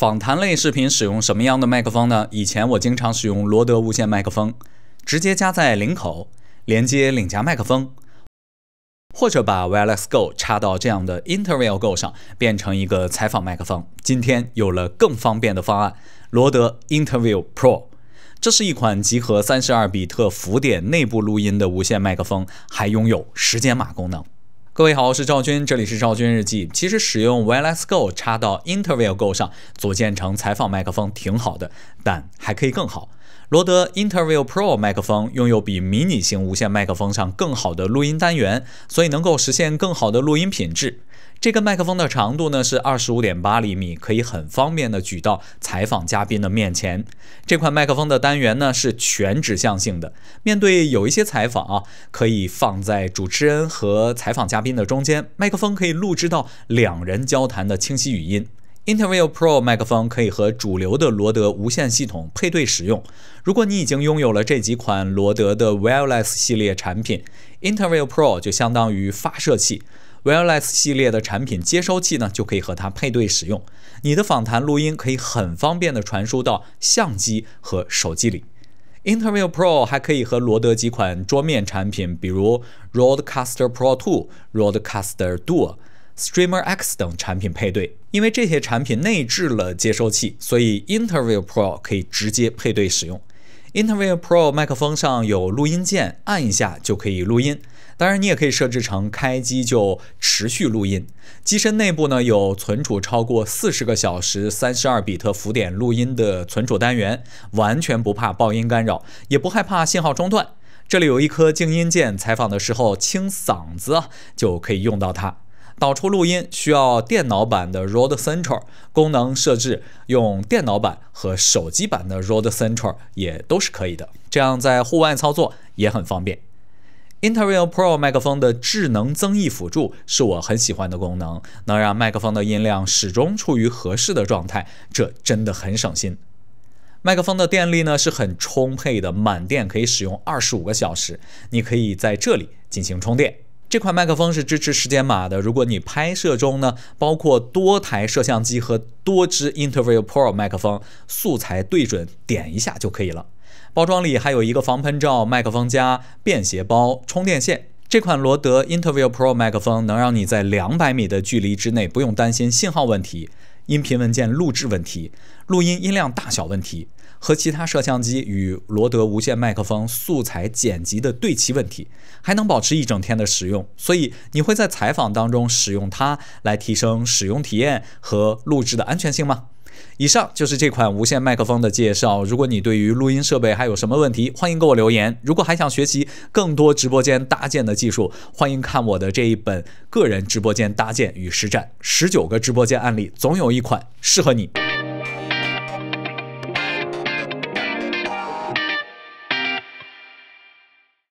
访谈类视频使用什么样的麦克风呢？以前我经常使用罗德无线麦克风，直接夹在领口，连接领夹麦克风，或者把 Wireless Go 插到这样的 Interview Go 上，变成一个采访麦克风。今天有了更方便的方案，罗德 Interview Pro，这是一款集合三十二比特浮点内部录音的无线麦克风，还拥有时间码功能。各位好，我是赵军，这里是赵军日记。其实使用 Wireless Go 插到 Interview Go 上，组建成采访麦克风挺好的，但还可以更好。罗德 Interview Pro 麦克风拥有比迷你型无线麦克风上更好的录音单元，所以能够实现更好的录音品质。这个麦克风的长度呢是25.8厘米，可以很方便的举到采访嘉宾的面前。这款麦克风的单元呢是全指向性的，面对有一些采访啊，可以放在主持人和采访嘉宾的中间，麦克风可以录制到两人交谈的清晰语音。Interview Pro 麦克风可以和主流的罗德无线系统配对使用。如果你已经拥有了这几款罗德的 Wireless 系列产品，Interview Pro 就相当于发射器，Wireless 系列的产品接收器呢就可以和它配对使用。你的访谈录音可以很方便的传输到相机和手机里。Interview Pro 还可以和罗德几款桌面产品，比如 Roadcaster Pro 2、Roadcaster Duo、Streamer X 等产品配对。因为这些产品内置了接收器，所以 Interview Pro 可以直接配对使用。Interview Pro 麦克风上有录音键，按一下就可以录音。当然，你也可以设置成开机就持续录音。机身内部呢有存储超过四十个小时三十二比特浮点录音的存储单元，完全不怕噪音干扰，也不害怕信号中断。这里有一颗静音键，采访的时候清嗓子就可以用到它。导出录音需要电脑版的 r o d Central 功能设置，用电脑版和手机版的 r o d Central 也都是可以的。这样在户外操作也很方便。Interao Pro 麦克风的智能增益辅助是我很喜欢的功能，能让麦克风的音量始终处于合适的状态，这真的很省心。麦克风的电力呢是很充沛的，满电可以使用二十五个小时，你可以在这里进行充电。这款麦克风是支持时间码的。如果你拍摄中呢，包括多台摄像机和多支 Interview Pro 麦克风，素材对准点一下就可以了。包装里还有一个防喷罩、麦克风夹、便携包、充电线。这款罗德 Interview Pro 麦克风能让你在两百米的距离之内不用担心信号问题。音频文件录制问题、录音音量大小问题和其他摄像机与罗德无线麦克风素材剪辑的对齐问题，还能保持一整天的使用。所以，你会在采访当中使用它来提升使用体验和录制的安全性吗？以上就是这款无线麦克风的介绍。如果你对于录音设备还有什么问题，欢迎给我留言。如果还想学习更多直播间搭建的技术，欢迎看我的这一本《个人直播间搭建与实战》，十九个直播间案例，总有一款适合你。